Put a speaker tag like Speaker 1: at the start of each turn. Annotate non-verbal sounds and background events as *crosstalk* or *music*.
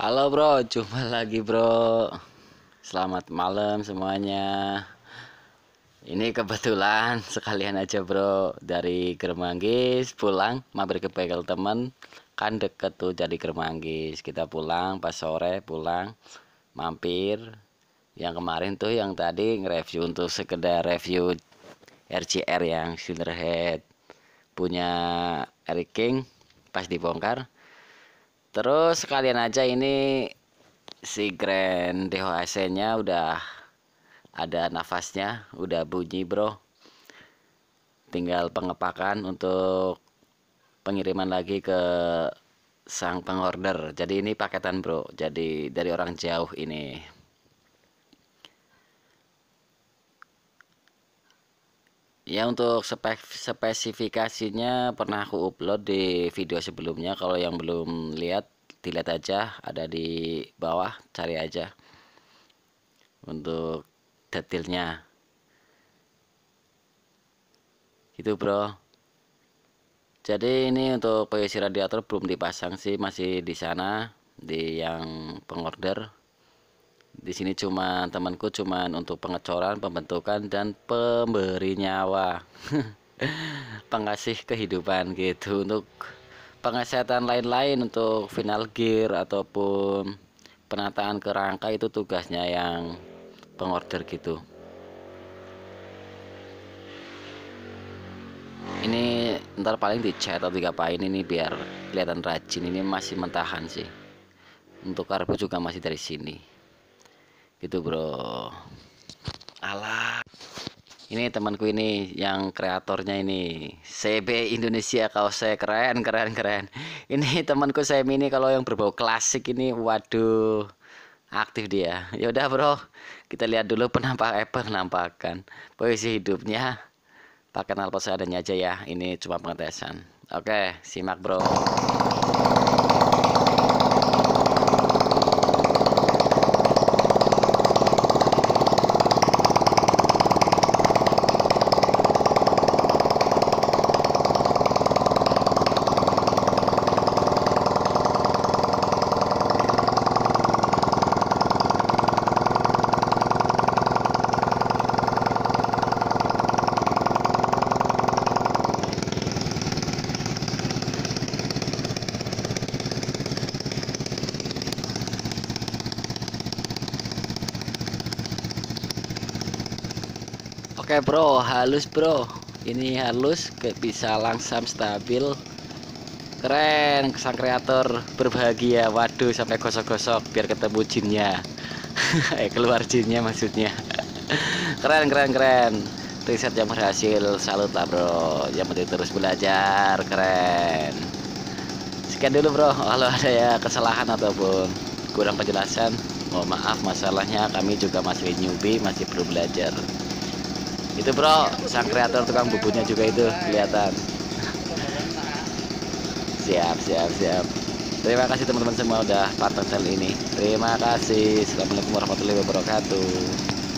Speaker 1: Halo bro, jumpa lagi bro. Selamat malam semuanya. Ini kebetulan sekalian aja bro dari Germanggis pulang mampir ke bengkel temen kan deket tuh jadi Germanggis. Kita pulang pas sore pulang mampir. Yang kemarin tuh yang tadi nge-review untuk sekedar review RCR yang Silverhead punya Eric King pas dibongkar terus sekalian aja ini si Grand DHC nya udah ada nafasnya udah bunyi bro tinggal pengepakan untuk pengiriman lagi ke sang pengorder jadi ini paketan bro jadi dari orang jauh ini Ya untuk spesifikasinya pernah aku upload di video sebelumnya kalau yang belum lihat dilihat aja ada di bawah cari aja untuk detailnya gitu bro jadi ini untuk PVC radiator belum dipasang sih masih di sana di yang pengorder di sini cuman temanku cuma untuk pengecoran pembentukan dan pemberi nyawa *laughs* pengasih kehidupan gitu untuk pengesehatan lain-lain untuk final gear ataupun penataan kerangka itu tugasnya yang pengorder gitu ini ntar paling di chat atau digapain ini biar kelihatan rajin ini masih mentahan sih untuk karbu juga masih dari sini gitu bro alah ini temanku ini yang kreatornya ini CB Indonesia kaos saya keren keren keren *laughs* ini temanku saya ini kalau yang berbau klasik ini waduh aktif dia yaudah bro kita lihat dulu penampak eh, penampakan posisi hidupnya pakai nalpot seadanya aja ya ini cuma pengetesan oke simak bro oke bro halus bro ini halus bisa langsam stabil keren sang kreator berbahagia waduh sampai gosok-gosok biar ketemu jinnya *laughs* eh keluar jinnya maksudnya *laughs* keren keren keren riset yang berhasil salut lah bro yang penting terus belajar keren sekian dulu bro kalau ada ya kesalahan ataupun kurang penjelasan mohon maaf masalahnya kami juga masih newbie masih perlu belajar itu bro sang kreator tukang buburnya juga itu kelihatan siap siap siap terima kasih teman-teman semua udah pantau channel ini terima kasih assalamualaikum warahmatullahi wabarakatuh